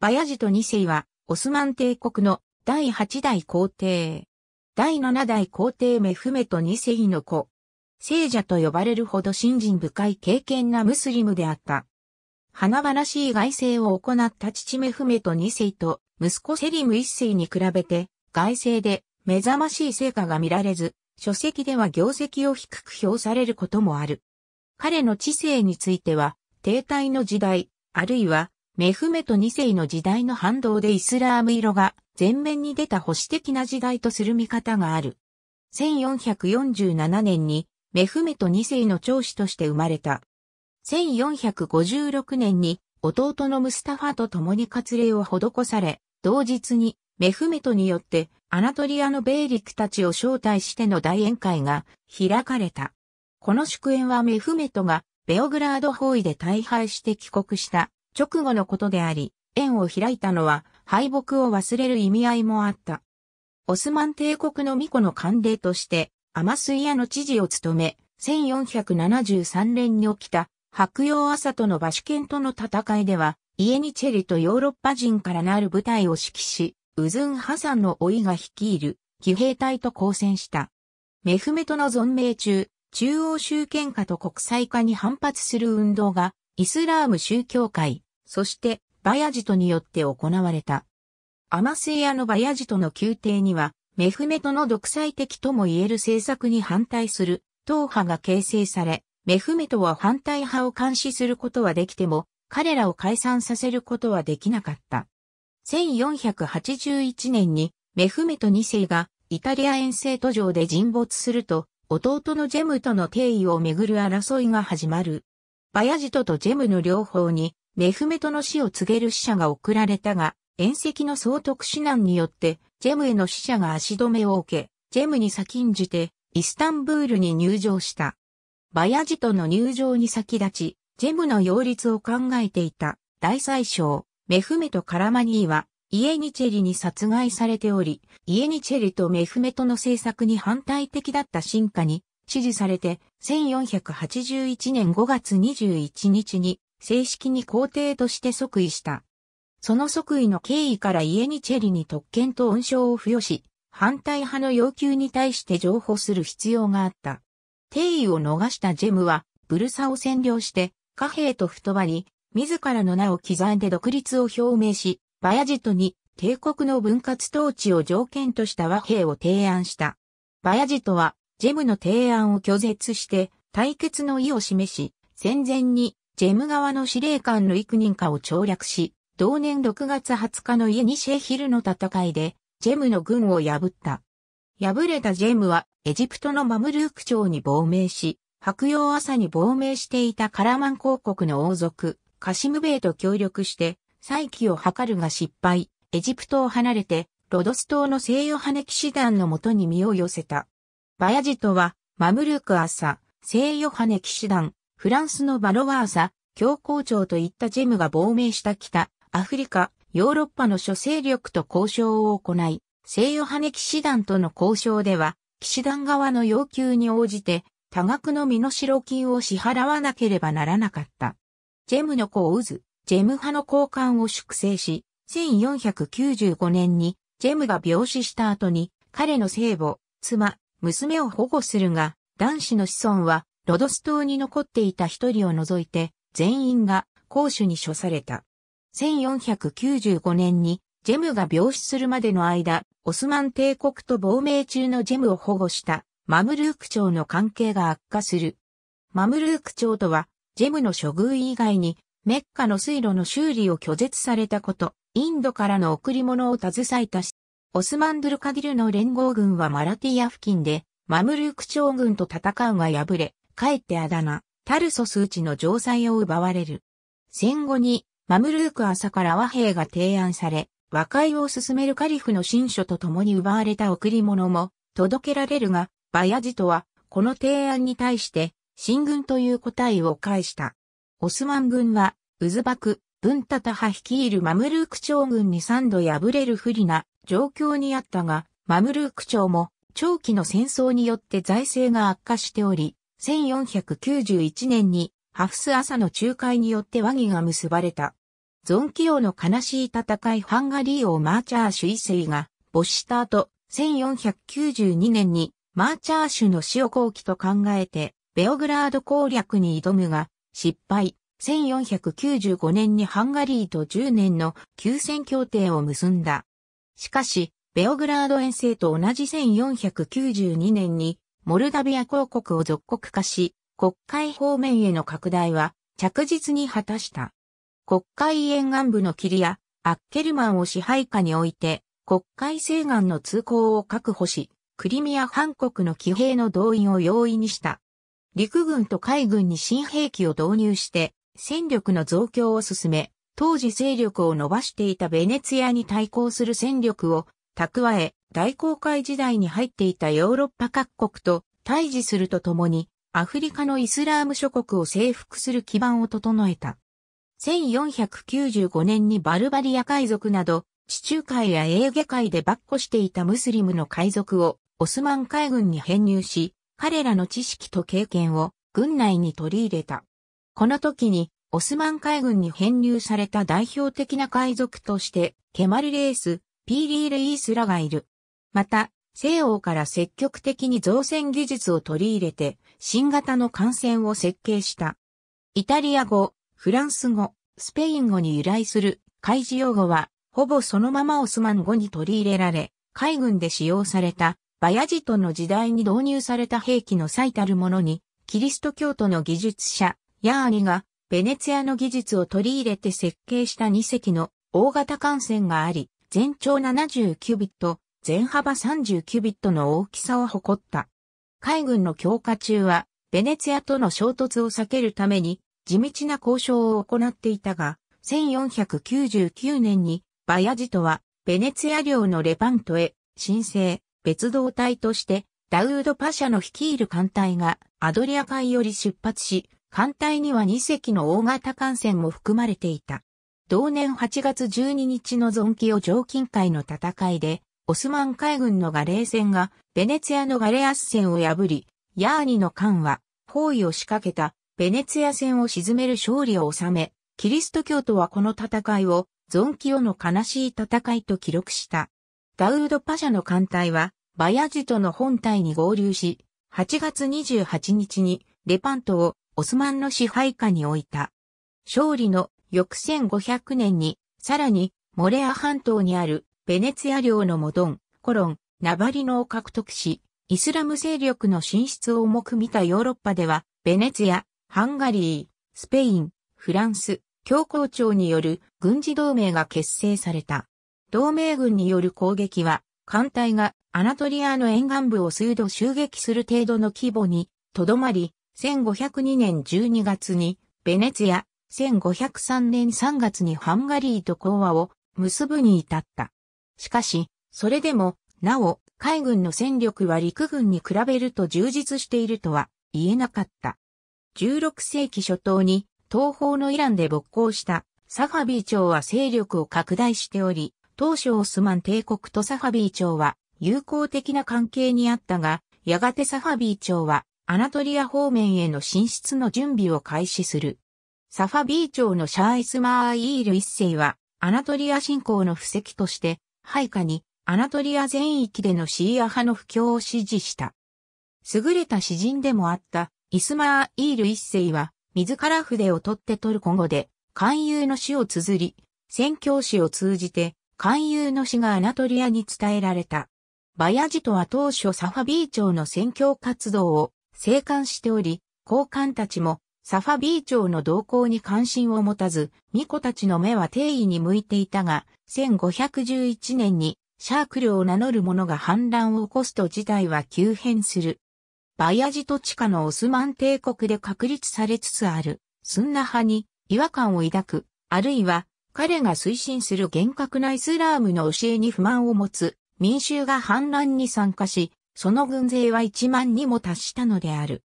バヤジト2世は、オスマン帝国の第8代皇帝。第7代皇帝メフメト2世の子。聖者と呼ばれるほど信心深い敬虔なムスリムであった。華々しい外政を行った父メフメト2世と息子セリム1世に比べて、外政で目覚ましい成果が見られず、書籍では業績を低く評されることもある。彼の知性については、停滞の時代、あるいはメフメト2世の時代の反動でイスラーム色が前面に出た保守的な時代とする見方がある。1447年にメフメト2世の長子として生まれた。1456年に弟のムスタファと共に割礼を施され、同日にメフメトによってアナトリアのベイリックたちを招待しての大宴会が開かれた。この祝宴はメフメトがベオグラード包囲で大敗して帰国した直後のことであり、縁を開いたのは敗北を忘れる意味合いもあった。オスマン帝国の巫女の官令として、アマスイアの知事を務め、1473年に起きた白洋朝とのバシケンとの戦いでは、イエニチェリとヨーロッパ人からなる部隊を指揮し、ウズンハサンの老いが率いる騎兵隊と交戦した。メフメトの存命中、中央集権化と国際化に反発する運動が、イスラーム宗教界、そして、バヤジトによって行われた。アマセイアのバヤジトの宮廷には、メフメトの独裁的とも言える政策に反対する党派が形成され、メフメトは反対派を監視することはできても、彼らを解散させることはできなかった。1481年にメフメト2世がイタリア遠征途上で沈没すると、弟のジェムとの定位をめぐる争いが始まる。バヤジトとジェムの両方にメフメトの死を告げる使者が送られたが、縁石の総督指南によって、ジェムへの使者が足止めを受け、ジェムに先んじて、イスタンブールに入場した。バヤジトの入場に先立ち、ジェムの擁立を考えていた大宰相、メフメト・カラマニーは、イエニチェリに殺害されており、イエニチェリとメフメトの政策に反対的だった進化に支持されて、1481年5月21日に正式に皇帝として即位した。その即位の経緯からイエニチェリに特権と恩賞を付与し、反対派の要求に対して譲歩する必要があった。定位を逃したジェムは、ブルサを占領して、貨幣と太ばり、自らの名を刻んで独立を表明し、バヤジトに帝国の分割統治を条件とした和平を提案した。バヤジトは、ジェムの提案を拒絶して、対決の意を示し、戦前にジェム側の司令官の幾人かを調略し、同年6月20日のイエニシェヒルの戦いで、ジェムの軍を破った。敗れたジェムは、エジプトのマムルーク朝に亡命し、白洋朝に亡命していたカラマン公国の王族、カシムベイと協力して、再起を図るが失敗、エジプトを離れて、ロドス島の西ヨハネ騎士団のもとに身を寄せた。バヤジトは、マムルーク朝、西ヨハネ騎士団、フランスのバロワーサ、教皇庁といったジェムが亡命した北、アフリカ、ヨーロッパの諸勢力と交渉を行い、西ヨハネ騎士団との交渉では、騎士団側の要求に応じて、多額の身代金を支払わなければならなかった。ジェムの子を渦、ジェム派の交換を粛清し、1495年にジェムが病死した後に、彼の生母、妻、娘を保護するが、男子の子孫はロドス島に残っていた一人を除いて、全員が公主に処された。1495年にジェムが病死するまでの間、オスマン帝国と亡命中のジェムを保護したマムルーク朝の関係が悪化する。マムルーク朝とは、ジェムの処遇以外に、メッカの水路の修理を拒絶されたこと、インドからの贈り物を携えたし、オスマンドゥルカディルの連合軍はマラティア付近で、マムルーク朝軍と戦うが敗れ、かえってあだ名、タルソス打ちの城塞を奪われる。戦後に、マムルーク朝から和平が提案され、和解を進めるカリフの新書と共に奪われた贈り物も届けられるが、バヤジトはこの提案に対して進軍という答えを返した。オスマン軍はウズバク、ブンタタ派率いるマムルーク朝軍に3度敗れる不利な状況にあったが、マムルーク朝も長期の戦争によって財政が悪化しており、1491年にハフス朝の仲介によって和議が結ばれた。ゾンキオの悲しい戦いハンガリー王マーチャーシュ一世が没した後、1492年にマーチャーシュの死を後期と考えて、ベオグラード攻略に挑むが、失敗。1495年にハンガリーと10年の休戦協定を結んだ。しかし、ベオグラード遠征と同じ1492年にモルダビア公国を属国化し、国会方面への拡大は着実に果たした。国会沿岸部のキリア、アッケルマンを支配下に置いて、国会西岸の通行を確保し、クリミア半国の騎兵の動員を容易にした。陸軍と海軍に新兵器を導入して、戦力の増強を進め、当時勢力を伸ばしていたベネツィアに対抗する戦力を蓄え、大航海時代に入っていたヨーロッパ各国と対峙するとともに、アフリカのイスラーム諸国を征服する基盤を整えた。1495年にバルバリア海賊など、地中海やエーゲ海で跋扈していたムスリムの海賊をオスマン海軍に編入し、彼らの知識と経験を軍内に取り入れた。この時にオスマン海軍に編入された代表的な海賊として、ケマル・レース、ピーリー・レイスらがいる。また、西欧から積極的に造船技術を取り入れて、新型の艦船を設計した。イタリア語、フランス語、スペイン語に由来する海事用語は、ほぼそのままオスマン語に取り入れられ、海軍で使用された、バヤジトの時代に導入された兵器の最たるものに、キリスト教徒の技術者、ヤーニが、ベネツィアの技術を取り入れて設計した2隻の大型艦船があり、全長79ビット、全幅39ビットの大きさを誇った。海軍の強化中は、ベネツィアとの衝突を避けるために、地道な交渉を行っていたが、1499年に、バヤジトは、ベネツィア領のレパントへ、新生、別動隊として、ダウード・パシャの率いる艦隊が、アドリア海より出発し、艦隊には2隻の大型艦船も含まれていた。同年8月12日の存キを上近海の戦いで、オスマン海軍のガレー船が、ベネツィアのガレアス船を破り、ヤーニの艦は、包囲を仕掛けた、ベネツィア船を沈める勝利を収め、キリスト教徒はこの戦いを、ゾンキオの悲しい戦いと記録した。ダウード・パシャの艦隊は、バヤジトの本隊に合流し、8月28日に、レパントを、オスマンの支配下に置いた。勝利の翌1500年に、さらに、モレア半島にあるベネツィア領のモドン、コロン、ナバリノを獲得し、イスラム勢力の進出を重く見たヨーロッパでは、ベネツィア、ハンガリー、スペイン、フランス、教皇庁による軍事同盟が結成された。同盟軍による攻撃は、艦隊がアナトリアの沿岸部を数度襲撃する程度の規模にとどまり、1502年12月にベネツィア、1503年3月にハンガリーと講和を結ぶに至った。しかし、それでも、なお、海軍の戦力は陸軍に比べると充実しているとは言えなかった。16世紀初頭に東方のイランで勃興したサファビー朝は勢力を拡大しており、当初オスマン帝国とサファビー朝は友好的な関係にあったが、やがてサファビー朝はアナトリア方面への進出の準備を開始する。サファビー朝のシャーイスマーイール一世はアナトリア侵攻の布石として配下にアナトリア全域でのシーア派の布教を支持した。優れた詩人でもあったイスマーイール一世は自ら筆を取ってトルコ語で勧誘の詩を綴り、宣教師を通じて勧誘の詩がアナトリアに伝えられた。バヤジトは当初サファビー朝の宣教活動を生還しており、高官たちもサファビー朝の動向に関心を持たず、巫女たちの目は定位に向いていたが、1511年にシャークルを名乗る者が反乱を起こすと事態は急変する。バヤジト地下のオスマン帝国で確立されつつある、スンナ派に違和感を抱く、あるいは彼が推進する厳格なイスラームの教えに不満を持つ民衆が反乱に参加し、その軍勢は1万にも達したのである。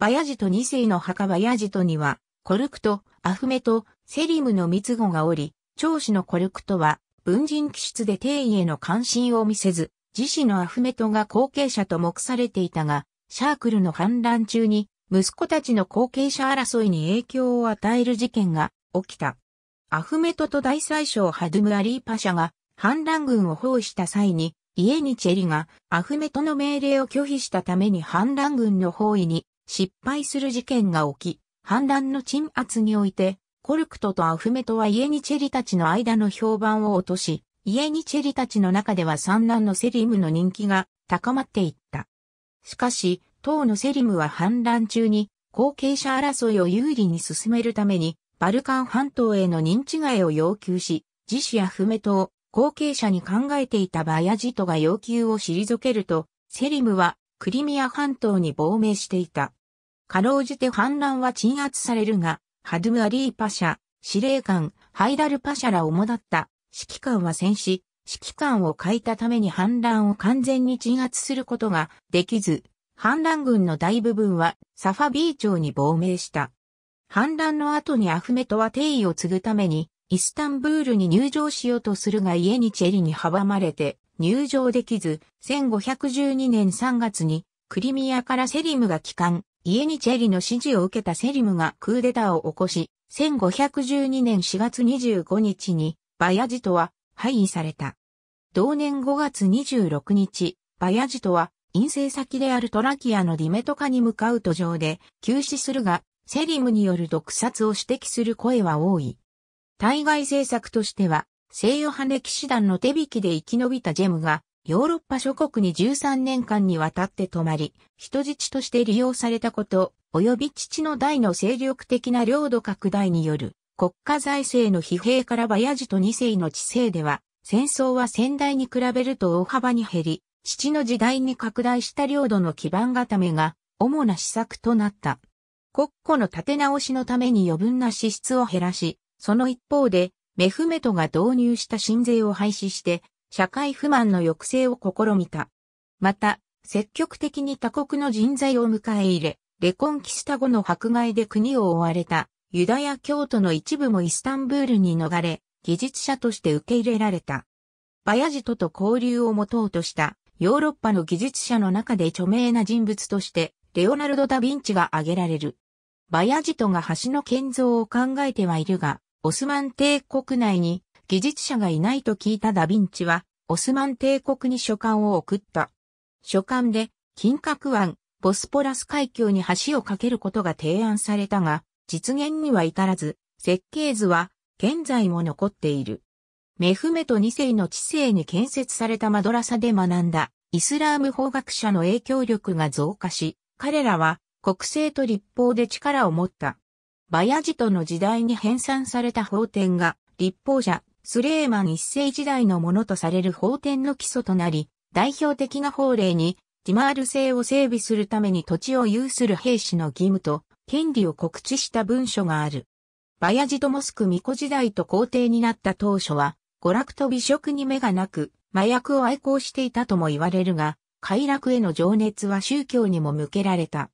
バヤジト2世の墓バヤジトには、コルクト、アフメト、セリムの三つ子がおり、長子のコルクトは、文人気質で定位への関心を見せず、自死のアフメトが後継者と目されていたが、シャークルの反乱中に、息子たちの後継者争いに影響を与える事件が起きた。アフメトと大宰相ハドゥム・アリーパシャが反乱軍を包囲した際に、イエニチェリがアフメトの命令を拒否したために反乱軍の包囲に失敗する事件が起き、反乱の鎮圧において、コルクトとアフメトはイエニチェリたちの間の評判を落とし、イエニチェリたちの中では産卵のセリムの人気が高まっていった。しかし、当のセリムは反乱中に、後継者争いを有利に進めるために、バルカン半島への認知外を要求し、自主やメトを後継者に考えていたバヤジトが要求を退けると、セリムはクリミア半島に亡命していた。かろうじて反乱は鎮圧されるが、ハドゥム・アリー・パシャ、司令官、ハイダル・パシャらをもだった指揮官は戦死、指揮官を欠いたために反乱を完全に鎮圧することができず、反乱軍の大部分はサファビー町に亡命した。反乱の後にアフメトは定位を継ぐために、イスタンブールに入場しようとするが家にチェリに阻まれて、入場できず、1512年3月にクリミアからセリムが帰還、家にチェリの指示を受けたセリムがクーデターを起こし、1512年4月25日にバヤジトは廃位された。同年5月26日、バヤジトは陰性先であるトラキアのディメトカに向かう途上で休止するが、セリムによる毒殺を指摘する声は多い。対外政策としては、西ヨハネ騎士団の手引きで生き延びたジェムが、ヨーロッパ諸国に13年間にわたって泊まり、人質として利用されたこと、及び父の代の精力的な領土拡大による国家財政の疲弊からバヤジと2世の治世では、戦争は先代に比べると大幅に減り、父の時代に拡大した領土の基盤固めが主な施策となった。国庫の立て直しのために余分な支出を減らし、その一方でメフメトが導入した新税を廃止して、社会不満の抑制を試みた。また、積極的に他国の人材を迎え入れ、レコンキスタ後の迫害で国を追われた、ユダヤ教徒の一部もイスタンブールに逃れ、技術者として受け入れられた。バヤジトと交流を持とうとしたヨーロッパの技術者の中で著名な人物として、レオナルド・ダ・ヴィンチが挙げられる。バヤジトが橋の建造を考えてはいるが、オスマン帝国内に技術者がいないと聞いたダヴィンチは、オスマン帝国に書簡を送った。書簡で、金閣湾、ボスポラス海峡に橋を架けることが提案されたが、実現には至らず、設計図は現在も残っている。メフメト2世の知性に建設されたマドラサで学んだイスラーム法学者の影響力が増加し、彼らは国政と立法で力を持った。バヤジトの時代に編纂された法典が、立法者、スレーマン一世時代のものとされる法典の基礎となり、代表的な法令に、ティマール制を整備するために土地を有する兵士の義務と、権利を告知した文書がある。バヤジトモスク巫女時代と皇帝になった当初は、娯楽と美食に目がなく、麻薬を愛好していたとも言われるが、快楽への情熱は宗教にも向けられた。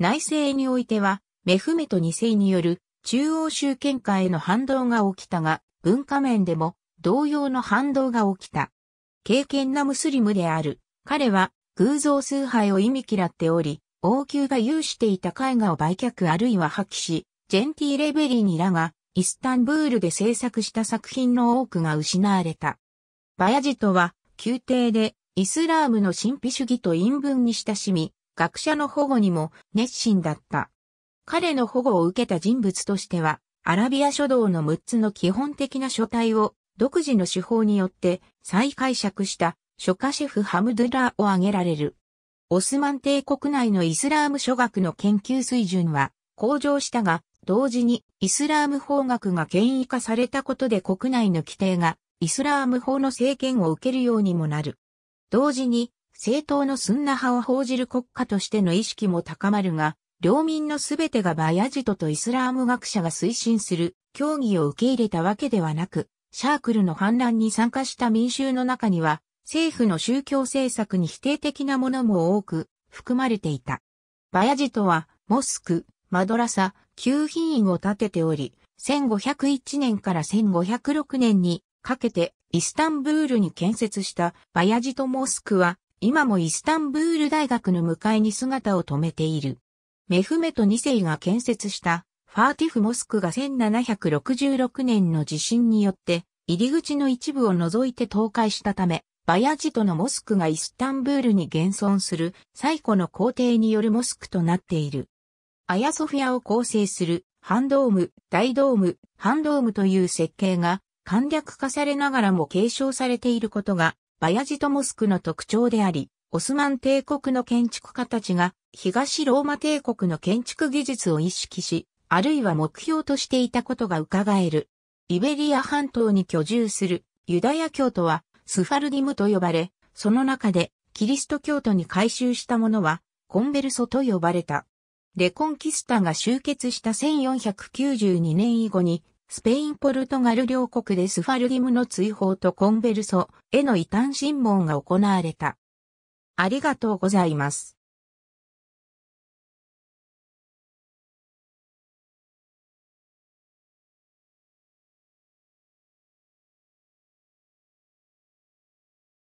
内政においては、メフメト2世による中央集権化への反動が起きたが、文化面でも同様の反動が起きた。敬虔なムスリムである。彼は偶像崇拝を意味嫌っており、王宮が有していた絵画を売却あるいは破棄し、ジェンティ・レベリーニらがイスタンブールで制作した作品の多くが失われた。バヤジトは宮廷でイスラームの神秘主義と陰文に親しみ、学者の保護にも熱心だった。彼の保護を受けた人物としては、アラビア諸道の6つの基本的な書体を独自の手法によって再解釈した書家シェフハムドゥラーを挙げられる。オスマン帝国内のイスラーム諸学の研究水準は向上したが、同時にイスラーム法学が権威化されたことで国内の規定がイスラーム法の政権を受けるようにもなる。同時に政党のスンナ派を報じる国家としての意識も高まるが、領民のすべてがバヤジトとイスラーム学者が推進する教義を受け入れたわけではなく、シャークルの反乱に参加した民衆の中には、政府の宗教政策に否定的なものも多く含まれていた。バヤジトは、モスク、マドラサ、旧品院を建てており、1501年から1506年にかけてイスタンブールに建設したバヤジトモスクは、今もイスタンブール大学の向かいに姿を止めている。メフメト2世が建設したファーティフモスクが1766年の地震によって入り口の一部を除いて倒壊したため、バヤジトのモスクがイスタンブールに現存する最古の皇帝によるモスクとなっている。アヤソフィアを構成するハンドーム、大ドーム、ハンドームという設計が簡略化されながらも継承されていることがバヤジトモスクの特徴であり、オスマン帝国の建築家たちが東ローマ帝国の建築技術を意識し、あるいは目標としていたことが伺える。イベリア半島に居住するユダヤ教徒はスファルディムと呼ばれ、その中でキリスト教徒に改宗したものはコンベルソと呼ばれた。レコンキスタが集結した1492年以後に、スペイン・ポルトガル両国でスファルディムの追放とコンベルソへの異端審問が行われた。ありがとうございます。